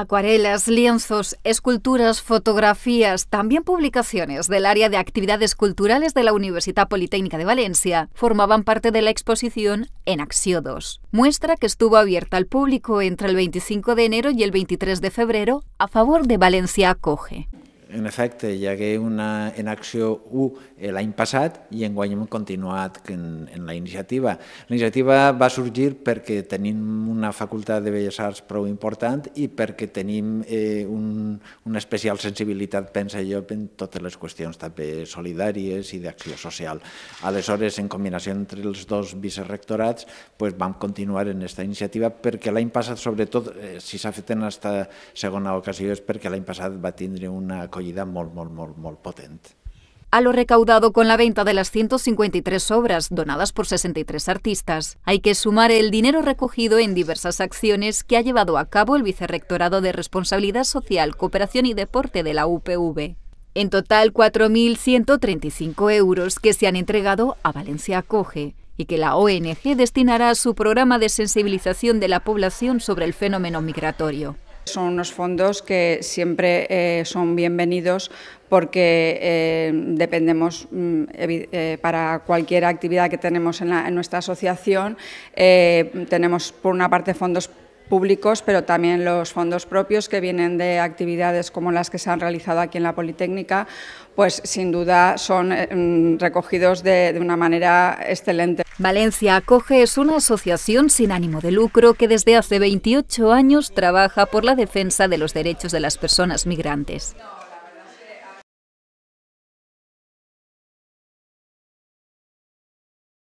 Acuarelas, lienzos, esculturas, fotografías, también publicaciones del área de actividades culturales de la Universidad Politécnica de Valencia formaban parte de la exposición En Axiodos, muestra que estuvo abierta al público entre el 25 de enero y el 23 de febrero a favor de Valencia Acoge. En efecte, hi hagué una en acció 1 eh, l'any passat i en guany hem continuat en, en la iniciativa. La iniciativa va sorgir perquè tenim una facultat de Belles Arts prou important i perquè tenim eh, un, una especial sensibilitat, pensa jo, en totes les qüestions també solidàries i d'acció social. Aleshores, en combinació entre els dos vicerrectorats, pues, vam continuar en aquesta iniciativa perquè l'any passat, sobretot, eh, si s'ha fet en aquesta segona ocasió, és perquè l'any passat va tindre una A lo recaudado con la venta de las 153 obras donadas por 63 artistas, hay que sumar el dinero recogido en diversas acciones que ha llevado a cabo el Vicerrectorado de Responsabilidad Social, Cooperación y Deporte de la UPV. En total, 4.135 euros que se han entregado a Valencia Acoge y que la ONG destinará a su programa de sensibilización de la población sobre el fenómeno migratorio. Son unos fondos que siempre eh, son bienvenidos porque eh, dependemos mm, eh, para cualquier actividad que tenemos en, en nuestra asociación. tenemos por una parte fondos públicos, pero también los fondos propios que vienen de actividades como las que se han realizado aquí en la Politécnica, pues sin duda son eh, mm, recogidos de, una manera excelente. Valencia Acoge es una asociación sin ánimo de lucro que desde hace 28 años trabaja por la defensa de los derechos de las personas migrantes.